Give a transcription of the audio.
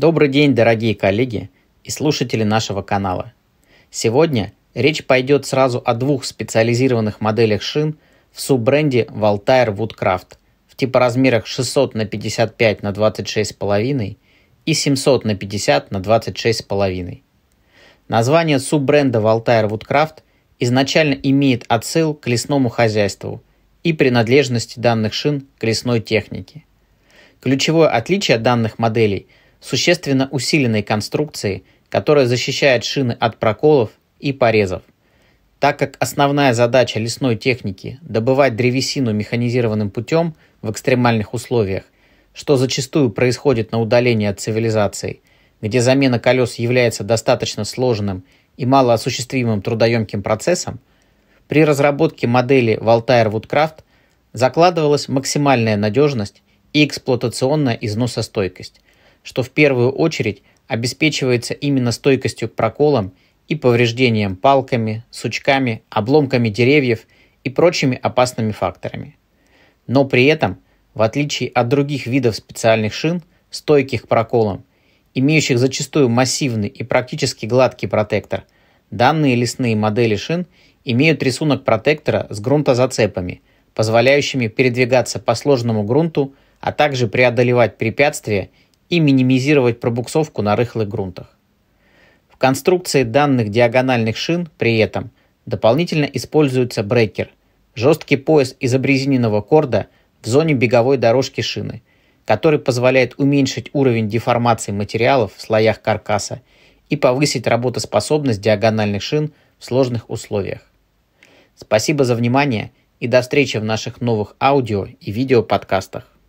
Добрый день, дорогие коллеги и слушатели нашего канала. Сегодня речь пойдет сразу о двух специализированных моделях шин в суббренде Voltaire Woodcraft в типоразмерах 600 на 55 на 26,5 и 700 на 50 на 26,5. Название суббренда Voltaire Woodcraft изначально имеет отсыл к лесному хозяйству и принадлежности данных шин к лесной технике. Ключевое отличие данных моделей – существенно усиленной конструкции, которая защищает шины от проколов и порезов. Так как основная задача лесной техники – добывать древесину механизированным путем в экстремальных условиях, что зачастую происходит на удалении от цивилизации, где замена колес является достаточно сложным и малоосуществимым трудоемким процессом, при разработке модели Voltaire Woodcraft закладывалась максимальная надежность и эксплуатационная износостойкость, что в первую очередь обеспечивается именно стойкостью к проколам и повреждениям палками, сучками, обломками деревьев и прочими опасными факторами. Но при этом, в отличие от других видов специальных шин, стойких к проколам, имеющих зачастую массивный и практически гладкий протектор, данные лесные модели шин имеют рисунок протектора с грунтозацепами, позволяющими передвигаться по сложному грунту, а также преодолевать препятствия и минимизировать пробуксовку на рыхлых грунтах. В конструкции данных диагональных шин при этом дополнительно используется брекер – жесткий пояс из обрезиненного корда в зоне беговой дорожки шины, который позволяет уменьшить уровень деформации материалов в слоях каркаса и повысить работоспособность диагональных шин в сложных условиях. Спасибо за внимание и до встречи в наших новых аудио и видео подкастах.